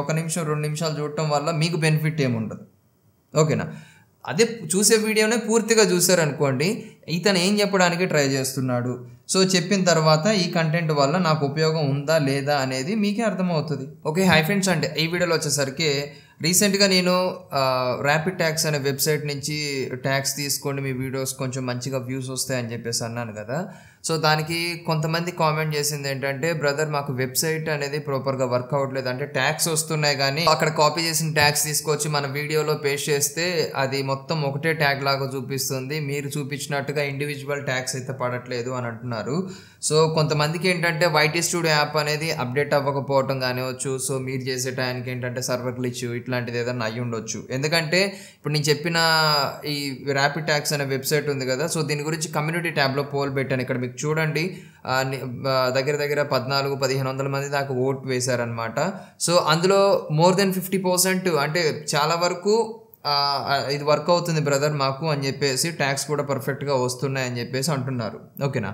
ఒక నిమిషం రెండు నిమిషాలు చూడటం వల్ల మీకు బెనిఫిట్ ఏముండదు ఓకేనా అదే చూసే వీడియోనే పూర్తిగా చూసారనుకోండి ఇతను ఏం చెప్పడానికి ట్రై చేస్తున్నాడు సో చెప్పిన తర్వాత ఈ కంటెంట్ వల్ల నాకు ఉపయోగం ఉందా లేదా అనేది మీకే అర్థమవుతుంది ఓకే హై ఫ్రెండ్స్ అంటే ఈ వీడియోలో వచ్చేసరికి రీసెంట్గా నేను ర్యాపిడ్ ట్యాక్స్ అనే వెబ్సైట్ నుంచి ట్యాక్స్ తీసుకోండి మీ వీడియోస్ కొంచెం మంచిగా వ్యూస్ వస్తాయని చెప్పేసి అన్నాను కదా సో దానికి కొంతమంది కామెంట్ చేసింది ఏంటంటే బ్రదర్ మాకు వెబ్సైట్ అనేది ప్రాపర్గా వర్క్ అవ్వట్లేదు అంటే ట్యాక్స్ వస్తున్నాయి కానీ అక్కడ కాపీ చేసిన ట్యాక్స్ తీసుకొచ్చి మన వీడియోలో పేస్ట్ చేస్తే అది మొత్తం ఒకటే ట్యాగ్ లాగా చూపిస్తుంది మీరు చూపించినట్టుగా ఇండివిజువల్ ట్యాక్స్ అయితే పడట్లేదు అని అంటున్నారు సో కొంతమందికి ఏంటంటే వైటీ స్టూడియో యాప్ అనేది అప్డేట్ అవ్వకపోవటం కానివచ్చు సో మీరు చేసే టైంకి ఏంటంటే సర్వర్ ఇచ్చు ఇట్లాంటిది ఏదైనా అయ్యి ఉండొచ్చు ఎందుకంటే ఇప్పుడు నేను చెప్పిన ఈ ర్యాపిడ్ ట్యాక్స్ అనే వెబ్సైట్ ఉంది కదా సో దీని గురించి కమ్యూనిటీ ట్యాబ్లో పోల్ పెట్టాను ఇక్కడ మీకు చూడండి దగ్గర దగ్గర పద్నాలుగు పదిహేను వందల మంది దాకా ఓట్ వేశారనమాట సో అందులో మోర్ దెన్ ఫిఫ్టీ పర్సెంట్ అంటే చాలా వరకు ఇది వర్క్ అవుతుంది బ్రదర్ మాకు అని చెప్పేసి ట్యాక్స్ కూడా పర్ఫెక్ట్గా వస్తున్నాయి అని చెప్పేసి అంటున్నారు ఓకేనా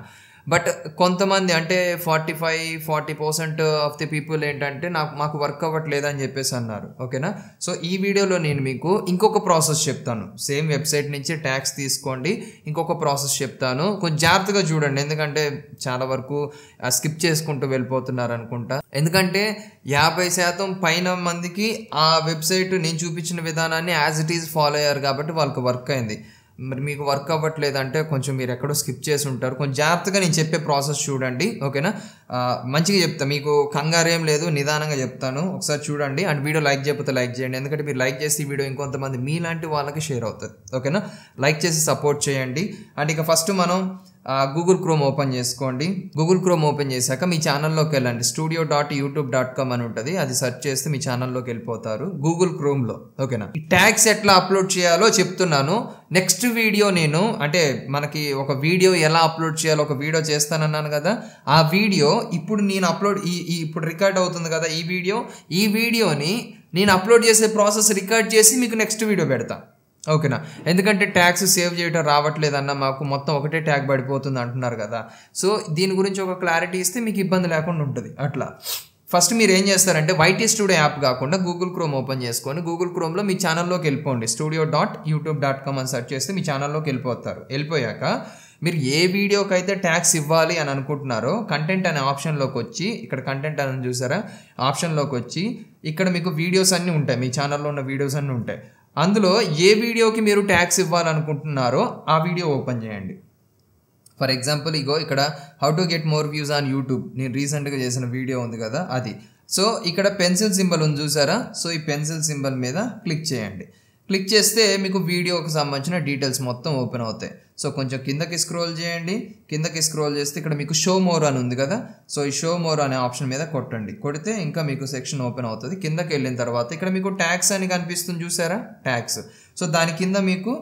బట్ కొంతమంది అంటే forty five forty percent of the people ఏంటంటే నాకు మాకు వర్క్ అవ్వట్లేదు అని చెప్పేసి అన్నారు ఓకేనా సో ఈ వీడియోలో నేను మీకు ఇంకొక ప్రాసెస్ చెప్తాను సేమ్ వెబ్సైట్ నుంచి ట్యాక్స్ తీసుకోండి ఇంకొక ప్రాసెస్ చెప్తాను కొంచెం జాగ్రత్తగా చూడండి ఎందుకంటే చాలా వరకు స్కిప్ చేసుకుంటూ వెళ్ళిపోతున్నారు అనుకుంటా ఎందుకంటే యాభై శాతం పైన మందికి ఆ వెబ్సైట్ నేను చూపించిన విధానాన్ని యాజ్ ఇట్ ఈజ్ ఫాలో అయ్యారు కాబట్టి వాళ్ళకి వర్క్ అయింది మరి మీకు వర్క్ అవ్వట్లేదు అంటే కొంచెం మీరు ఎక్కడో స్కిప్ చేసి ఉంటారు కొంచెం జాగ్రత్తగా నేను చెప్పే ప్రాసెస్ చూడండి ఓకేనా మంచిగా చెప్తాను మీకు కంగారేం లేదు నిదానంగా చెప్తాను ఒకసారి చూడండి అండ్ వీడియో లైక్ చేయకపోతే లైక్ చేయండి ఎందుకంటే మీరు లైక్ చేసి వీడియో ఇంకొంతమంది మీలాంటి వాళ్ళకి షేర్ అవుతుంది ఓకేనా లైక్ చేసి సపోర్ట్ చేయండి అండ్ ఇక ఫస్ట్ మనం గూగుల్ క్రోమ్ ఓపెన్ చేసుకోండి గూగుల్ క్రోమ్ ఓపెన్ చేశాక మీ ఛానల్లోకి వెళ్ళండి studio dot YouTube dot com అని ఉంటుంది అది సెర్చ్ చేస్తే మీ ఛానల్లోకి వెళ్ళిపోతారు గూగుల్ క్రోమ్లో ఓకేనా ఈ ట్యాగ్స్ ఎట్లా అప్లోడ్ చేయాలో చెప్తున్నాను నెక్స్ట్ వీడియో నేను అంటే మనకి ఒక వీడియో ఎలా అప్లోడ్ చేయాలో ఒక వీడియో చేస్తానన్నాను కదా ఆ వీడియో ఇప్పుడు నేను అప్లోడ్ ఈ ఇప్పుడు రికార్డ్ అవుతుంది కదా ఈ వీడియో ఈ వీడియోని నేను అప్లోడ్ చేసే ప్రాసెస్ రికార్డ్ చేసి మీకు నెక్స్ట్ వీడియో పెడతాను ఓకేనా ఎందుకంటే ట్యాక్స్ సేవ్ చేయడం రావట్లేదన్న మాకు మొత్తం ఒకటే ట్యాగ్ పడిపోతుంది అంటున్నారు కదా సో దీని గురించి ఒక క్లారిటీ ఇస్తే మీకు ఇబ్బంది లేకుండా ఉంటుంది అట్లా ఫస్ట్ మీరు ఏం చేస్తారంటే వైటీ స్టూడియో యాప్ కాకుండా గూగుల్ క్రోమ్ ఓపెన్ చేసుకొని గూగుల్ క్రోమ్లో మీ ఛానల్లోకి వెళ్ళిపోండి studio dot YouTube dot com అని సెర్చ్ చేస్తే మీ ఛానల్లోకి వెళ్ళిపోతారు వెళ్ళిపోయాక మీరు ఏ వీడియోకి అయితే ట్యాక్స్ ఇవ్వాలి అని అనుకుంటున్నారో కంటెంట్ అనే ఆప్షన్లోకి వచ్చి ఇక్కడ కంటెంట్ అని చూసారా ఆప్షన్లోకి వచ్చి ఇక్కడ మీకు వీడియోస్ అన్నీ ఉంటాయి మీ ఛానల్లో ఉన్న వీడియోస్ అన్నీ ఉంటాయి అందులో ఏ వీడియోకి మీరు ట్యాక్స్ ఇవ్వాలనుకుంటున్నారో ఆ వీడియో ఓపెన్ చేయండి ఫర్ ఎగ్జాంపుల్ ఇగో ఇక్కడ how to get more views on YouTube నేను రీసెంట్గా చేసిన వీడియో ఉంది కదా అది సో ఇక్కడ పెన్సిల్ సింబల్ ఉంది చూసారా సో ఈ పెన్సిల్ సింబల్ మీద క్లిక్ చేయండి క్లిక్ చేస్తే మీకు వీడియోకి సంబంధించిన డీటెయిల్స్ మొత్తం ఓపెన్ అవుతాయి సో కొంచెం కిందకి స్క్రోల్ చేయండి కిందకి స్క్రోల్ చేస్తే ఇక్కడ మీకు షో మోర్ అని ఉంది కదా సో ఈ షో మోర్ అనే ఆప్షన్ మీద కొట్టండి కొడితే ఇంకా మీకు సెక్షన్ ఓపెన్ అవుతుంది కిందకి వెళ్ళిన తర్వాత ఇక్కడ మీకు ట్యాక్స్ అని కనిపిస్తుంది చూసారా ట్యాక్స్ సో దాని కింద మీకు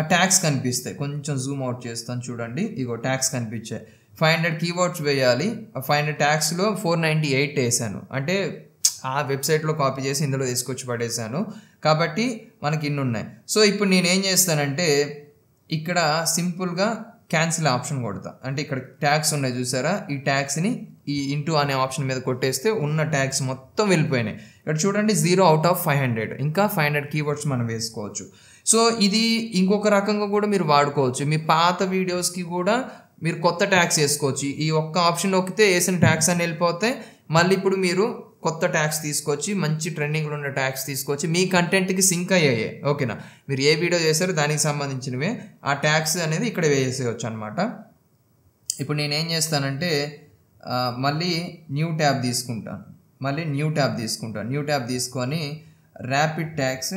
ఆ ట్యాక్స్ కనిపిస్తాయి కొంచెం జూమ్ అవుట్ చేస్తాను చూడండి ఇగో ట్యాక్స్ కనిపించాయి ఫైవ్ హండ్రెడ్ కీబోర్డ్స్ వేయాలి ఫైవ్ హండ్రెడ్ ట్యాక్స్లో ఫోర్ నైంటీ ఎయిట్ వేసాను అంటే ఆ వెబ్సైట్లో కాపీ చేసి ఇందులో తీసుకొచ్చి పడేసాను కాబట్టి మనకి ఇన్ని ఉన్నాయి సో ఇప్పుడు నేనేం చేస్తానంటే ఇక్కడ సింపుల్గా క్యాన్సిల్ ఆప్షన్ కొడతా అంటే ఇక్కడ ట్యాక్స్ ఉన్నాయి చూసారా ఈ ట్యాక్స్ని ఈ ఇంటూ అనే ఆప్షన్ మీద కొట్టేస్తే ఉన్న ట్యాక్స్ మొత్తం వెళ్ళిపోయినాయి ఇక్కడ చూడండి zero out of five hundred ఇంకా ఫైవ్ హండ్రెడ్ కీవర్డ్స్ మనం వేసుకోవచ్చు సో ఇది ఇంకొక రకంగా కూడా మీరు వాడుకోవచ్చు మీ పాత వీడియోస్కి కూడా మీరు కొత్త ట్యాక్స్ వేసుకోవచ్చు ఈ ఒక్క ఆప్షన్ నొక్కితే వేసిన ట్యాక్స్ అని వెళ్ళిపోతే మళ్ళీ ఇప్పుడు మీరు కొత్త ట్యాక్స్ తీసుకొచ్చి మంచి ట్రెండింగ్లో ఉన్న ట్యాక్స్ తీసుకొచ్చి మీ కంటెంట్కి సింక్ అయ్యాయి ఓకేనా మీరు ఏ వీడియో చేశారో దానికి సంబంధించినవే ఆ ట్యాక్స్ అనేది ఇక్కడ వేసేయచ్చు అనమాట ఇప్పుడు నేను ఏం చేస్తానంటే మళ్ళీ న్యూ ట్యాబ్ తీసుకుంటాను మళ్ళీ న్యూ ట్యాబ్ తీసుకుంటాను న్యూ ట్యాబ్ తీసుకొని ర్యాపిడ్ ట్యాక్స్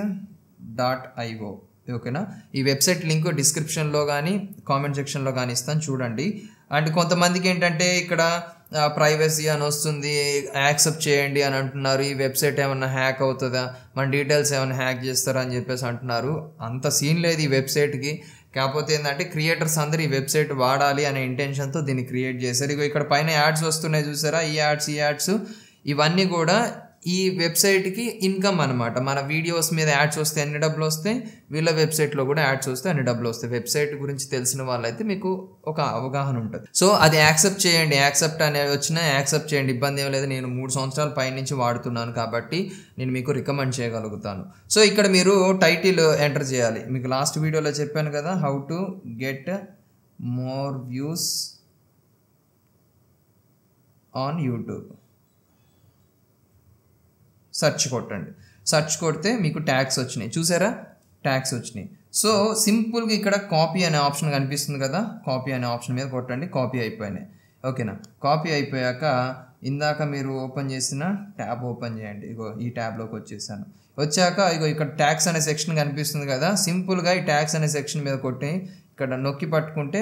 డాట్ ఐఓ ఓకేనా ఈ వెబ్సైట్ లింక్ డిస్క్రిప్షన్లో కానీ కామెంట్ సెక్షన్లో కానీ ఇస్తాను చూడండి అండ్ కొంతమందికి ఏంటంటే ఇక్కడ ప్రైవసీ అని వస్తుంది యాక్సెప్ట్ చేయండి అని అంటున్నారు ఈ వెబ్సైట్ ఏమైనా హ్యాక్ అవుతుందా మన డీటెయిల్స్ ఏమైనా హ్యాక్ చేస్తారా అని చెప్పేసి అంటున్నారు అంత సీన్ లేదు ఈ వెబ్సైట్కి కాకపోతే ఏంటంటే క్రియేటర్స్ అందరు ఈ వెబ్సైట్ వాడాలి అనే ఇంటెన్షన్తో దీన్ని క్రియేట్ చేశారు ఇక ఇక్కడ పైన యాడ్స్ వస్తున్నాయి చూసారా ఈ యాడ్స్ ఈ యాడ్స్ ఇవన్నీ కూడా ఈ వెబ్సైట్కి ఇన్కమ్ అనమాట మన వీడియోస్ మీద యాడ్స్ వస్తే ఎన్ని డబ్బులు వస్తాయి వీళ్ళ వెబ్సైట్లో కూడా యాడ్స్ వస్తే అన్ని డబ్బులు వస్తాయి వెబ్సైట్ గురించి తెలిసిన వాళ్ళైతే మీకు ఒక అవగాహన ఉంటుంది సో అది యాక్సెప్ట్ చేయండి యాక్సెప్ట్ అనేది వచ్చినా యాక్సెప్ట్ చేయండి ఇబ్బంది ఏం లేదు నేను మూడు సంవత్సరాల పైనుంచి వాడుతున్నాను కాబట్టి నేను మీకు రికమెండ్ చేయగలుగుతాను సో ఇక్కడ మీరు టైటిల్ ఎంటర్ చేయాలి మీకు లాస్ట్ వీడియోలో చెప్పాను కదా how to get more views on YouTube search కొట్టండి సర్చ్ కొడితే మీకు ట్యాక్స్ వచ్చినాయి చూసారా ట్యాక్స్ వచ్చినాయి సో సింపుల్గా ఇక్కడ కాపీ అనే ఆప్షన్ కనిపిస్తుంది కదా కాపీ అనే ఆప్షన్ మీద కొట్టండి కాపీ అయిపోయినాయి ఓకేనా కాపీ అయిపోయాక ఇందాక మీరు ఓపెన్ చేసిన ట్యాబ్ ఓపెన్ చేయండి ఇగో ఈ ట్యాబ్లోకి వచ్చేసాను వచ్చాక ఇగో ఇక్కడ ట్యాక్స్ అనే సెక్షన్ కనిపిస్తుంది కదా సింపుల్గా ఈ ట్యాక్స్ అనే సెక్షన్ మీద కొట్టి ఇక్కడ నొక్కి పట్టుకుంటే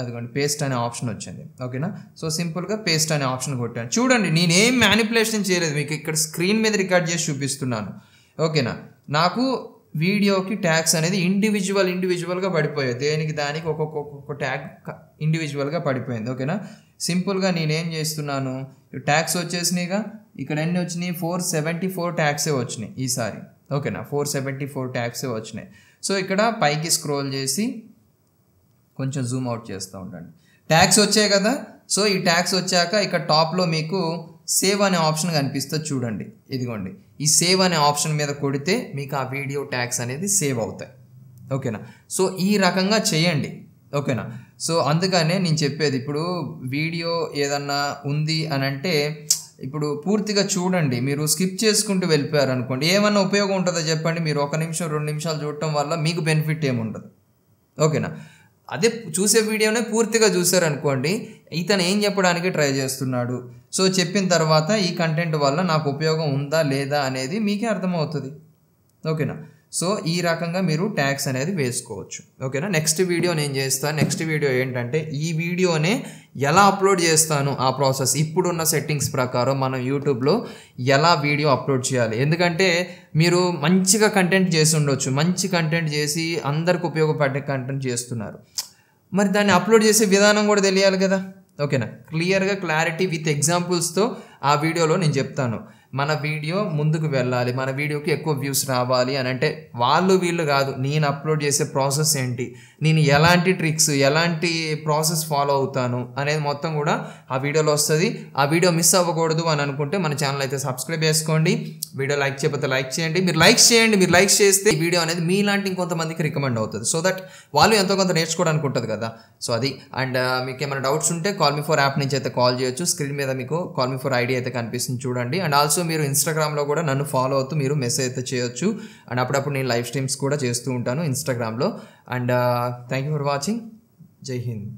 అదిగోండి పేస్ట్ అనే ఆప్షన్ వచ్చింది ఓకేనా సో సింపుల్గా పేస్ట్ అనే ఆప్షన్ కొట్టాను చూడండి నేనేం మ్యానిపులేషన్ చేయలేదు మీకు ఇక్కడ స్క్రీన్ మీద రికార్డ్ చేసి చూపిస్తున్నాను ఓకేనా నాకు వీడియోకి ట్యాగ్స్ అనేది ఇండివిజువల్ ఇండివిజువల్గా పడిపోయాయి దేనికి దానికి ఒక్కొక్క ఒక్కొక్క ట్యాగ్ ఇండివిజువల్గా పడిపోయింది ఓకేనా సింపుల్గా నేనేం చేస్తున్నాను ట్యాక్స్ వచ్చేసినాయిగా ఇక్కడ ఎన్ని వచ్చినాయి ఫోర్ సెవెంటీ ఫోర్ ట్యాక్సే వచ్చినాయి ఈసారి ఓకేనా ఫోర్ సెవెంటీ ఫోర్ ట్యాక్సే వచ్చినాయి సో ఇక్కడ పైకి స్క్రోల్ చేసి కొంచెం జూమ్ అవుట్ చేస్తూ ఉండండి ట్యాక్స్ వచ్చాయి కదా సో ఈ ట్యాక్స్ వచ్చాక ఇక్కడ టాప్లో మీకు సేవ్ అనే ఆప్షన్ కనిపిస్తే చూడండి ఇదిగోండి ఈ సేవ్ అనే ఆప్షన్ మీద కొడితే మీకు ఆ వీడియో ట్యాక్స్ అనేది సేవ్ అవుతాయి ఓకేనా సో ఈ రకంగా చేయండి ఓకేనా సో అందుకనే నేను చెప్పేది ఇప్పుడు వీడియో ఏదన్నా ఉంది అని అంటే ఇప్పుడు పూర్తిగా చూడండి మీరు స్కిప్ చేసుకుంటూ వెళ్ళిపోయారు అనుకోండి ఏమన్నా ఉపయోగం ఉంటుందో చెప్పండి మీరు ఒక నిమిషం రెండు నిమిషాలు చూడటం వల్ల మీకు బెనిఫిట్ ఏముండదు ఓకేనా అదే చూసే వీడియోనే పూర్తిగా చూశారనుకోండి ఇతను ఏం చెప్పడానికి ట్రై చేస్తున్నాడు సో చెప్పిన తర్వాత ఈ కంటెంట్ వల్ల నాకు ఉపయోగం ఉందా లేదా అనేది మీకే అర్థమవుతుంది ఓకేనా సో ఈ రకంగా మీరు ట్యాక్స్ అనేది వేసుకోవచ్చు ఓకేనా నెక్స్ట్ వీడియో నేను చేస్తాను నెక్స్ట్ వీడియో ఏంటంటే ఈ వీడియోనే ఎలా అప్లోడ్ చేస్తాను ఆ ప్రాసెస్ ఇప్పుడున్న సెట్టింగ్స్ ప్రకారం మనం యూట్యూబ్లో ఎలా వీడియో అప్లోడ్ చేయాలి ఎందుకంటే మీరు మంచిగా కంటెంట్ చేసి ఉండొచ్చు మంచి కంటెంట్ చేసి అందరికి ఉపయోగపడే కంటెంట్ చేస్తున్నారు మరి దాన్ని అప్లోడ్ చేసే విధానం కూడా తెలియాలి కదా ఓకేనా క్లియర్గా క్లారిటీ విత్ ఎగ్జాంపుల్స్తో ఆ వీడియోలో నేను చెప్తాను మన వీడియో ముందుకు వెళ్ళాలి మన వీడియోకి ఎక్కువ వ్యూస్ రావాలి అని అంటే వాళ్ళు వీళ్ళు కాదు నేను అప్లోడ్ చేసే ప్రాసెస్ ఏంటి నేను ఎలాంటి ట్రిక్స్ ఎలాంటి ప్రాసెస్ ఫాలో అవుతాను అనేది మొత్తం కూడా ఆ వీడియోలో వస్తుంది ఆ వీడియో మిస్ అవ్వకూడదు అని అనుకుంటే మన ఛానల్ అయితే సబ్స్క్రైబ్ చేసుకోండి వీడియో లైక్ చేయకపోతే లైక్ చేయండి మీరు లైక్ చేయండి మీరు లైక్ చేస్తే ఈ వీడియో అనేది మీలాంటి ఇంకొంతమందికి రికమెండ్ అవుతుంది సో దట్ వాళ్ళు ఎంతో కొంత నేర్చుకోవడానికి ఉంటుంది కదా సో అది అండ్ uh, మీకు ఏమైనా డౌట్స్ ఉంటే కాల్మీ ఫోర్ యాప్ నుంచి అయితే కాల్ చేయొచ్చు స్క్రీన్ మీద మీకు కాల్మీ ఫోర్ ఐడియా అయితే కనిపిస్తుంది చూడండి అండ్ ఆల్సో మీరు ఇన్స్టాగ్రామ్లో కూడా నన్ను ఫాలో అవుతూ మీరు మెసేజ్ అయితే చేయొచ్చు అండ్ అప్పుడప్పుడు నేను లైవ్ స్ట్రీమ్స్ కూడా చేస్తూ ఉంటాను ఇన్స్టాగ్రామ్లో and thank you for watching జై హింద్